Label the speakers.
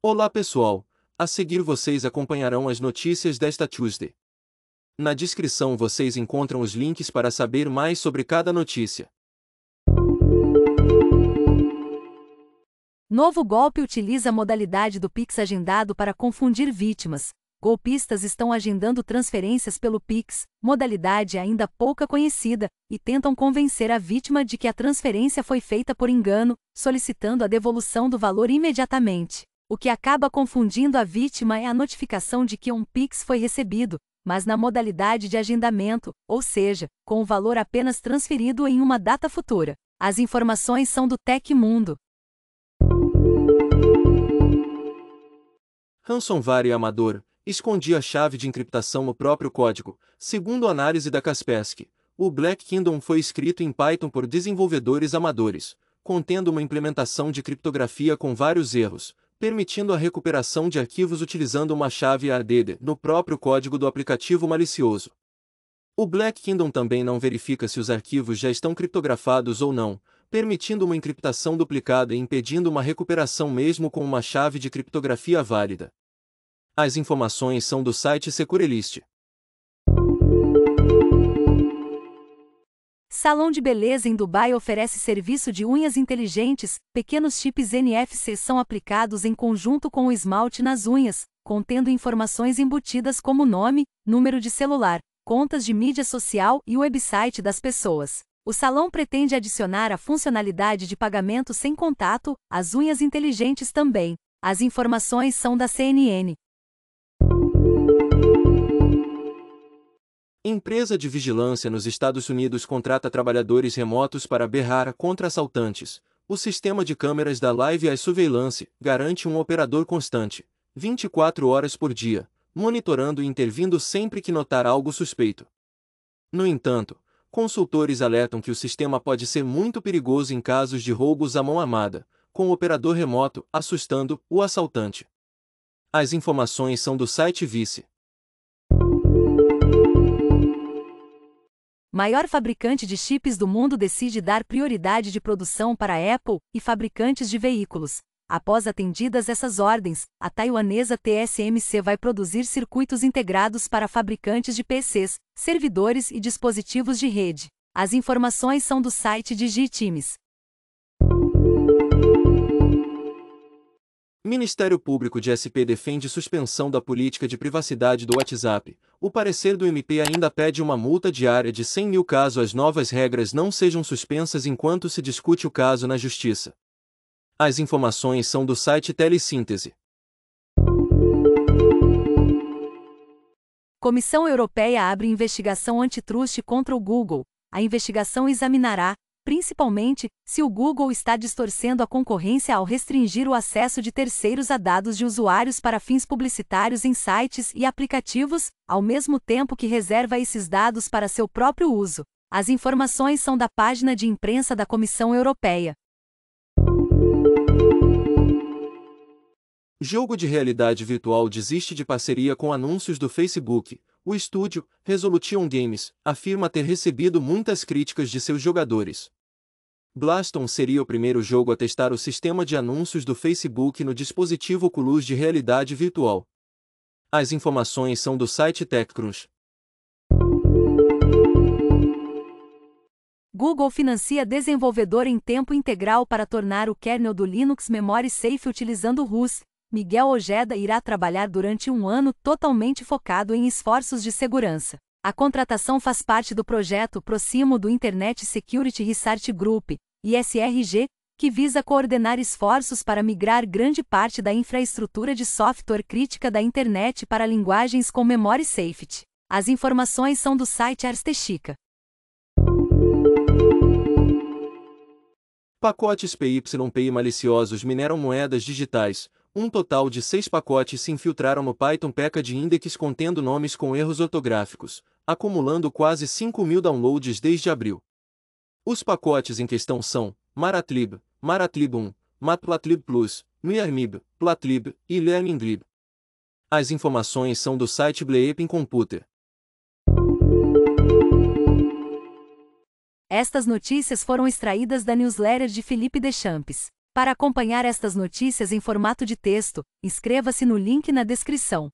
Speaker 1: Olá pessoal, a seguir vocês acompanharão as notícias desta Tuesday. Na descrição vocês encontram os links para saber mais sobre cada notícia.
Speaker 2: Novo golpe utiliza a modalidade do Pix agendado para confundir vítimas. Golpistas estão agendando transferências pelo Pix, modalidade ainda pouca conhecida, e tentam convencer a vítima de que a transferência foi feita por engano, solicitando a devolução do valor imediatamente. O que acaba confundindo a vítima é a notificação de que um Pix foi recebido, mas na modalidade de agendamento, ou seja, com o valor apenas transferido em uma data futura. As informações são do Tecmundo.
Speaker 1: Ransomware amador escondia a chave de encriptação no próprio código, segundo a análise da Kaspersky. O Black Kingdom foi escrito em Python por desenvolvedores amadores, contendo uma implementação de criptografia com vários erros, permitindo a recuperação de arquivos utilizando uma chave ADD no próprio código do aplicativo malicioso. O Black Kingdom também não verifica se os arquivos já estão criptografados ou não, permitindo uma encriptação duplicada e impedindo uma recuperação mesmo com uma chave de criptografia válida. As informações são do site SecureList.
Speaker 2: Salão de beleza em Dubai oferece serviço de unhas inteligentes. Pequenos chips NFC são aplicados em conjunto com o esmalte nas unhas, contendo informações embutidas como nome, número de celular, contas de mídia social e website das pessoas. O salão pretende adicionar a funcionalidade de pagamento sem contato às unhas inteligentes também. As informações são da CNN.
Speaker 1: Empresa de vigilância nos Estados Unidos contrata trabalhadores remotos para berrar contra assaltantes. O sistema de câmeras da Live Eye Surveillance garante um operador constante, 24 horas por dia, monitorando e intervindo sempre que notar algo suspeito. No entanto, consultores alertam que o sistema pode ser muito perigoso em casos de roubos à mão armada, com o operador remoto assustando o assaltante. As informações são do site Vice.
Speaker 2: maior fabricante de chips do mundo decide dar prioridade de produção para Apple e fabricantes de veículos. Após atendidas essas ordens, a taiwanesa TSMC vai produzir circuitos integrados para fabricantes de PCs, servidores e dispositivos de rede. As informações são do site de G1 Digitimes.
Speaker 1: Ministério Público de SP defende suspensão da política de privacidade do WhatsApp. O parecer do MP ainda pede uma multa diária de 100 mil caso as novas regras não sejam suspensas enquanto se discute o caso na Justiça. As informações são do site Telesíntese.
Speaker 2: Comissão Europeia abre investigação antitruste contra o Google. A investigação examinará principalmente se o Google está distorcendo a concorrência ao restringir o acesso de terceiros a dados de usuários para fins publicitários em sites e aplicativos, ao mesmo tempo que reserva esses dados para seu próprio uso. As informações são da página de imprensa da Comissão Europeia.
Speaker 1: Jogo de realidade virtual desiste de parceria com anúncios do Facebook. O estúdio, Resolution Games, afirma ter recebido muitas críticas de seus jogadores. Blaston seria o primeiro jogo a testar o sistema de anúncios do Facebook no dispositivo Oculus de realidade virtual. As informações são do site TechCrunch.
Speaker 2: Google financia desenvolvedor em tempo integral para tornar o kernel do Linux Memory Safe utilizando o RUS. Miguel Ojeda irá trabalhar durante um ano totalmente focado em esforços de segurança. A contratação faz parte do projeto Proximo do Internet Security Research Group, ISRG, que visa coordenar esforços para migrar grande parte da infraestrutura de software crítica da internet para linguagens com memory safety. As informações são do site Arstechica.
Speaker 1: Pacotes PYPI maliciosos mineram moedas digitais, um total de seis pacotes se infiltraram no Python Package Index contendo nomes com erros ortográficos, acumulando quase 5 mil downloads desde abril. Os pacotes em questão são Maratlib, Maratlib1, Matplatlib Plus, Miarmib, Platlib e LearningLib. As informações são do site Bleeping Computer.
Speaker 2: Estas notícias foram extraídas da newsletter de Felipe Deschamps. Para acompanhar estas notícias em formato de texto, inscreva-se no link na descrição.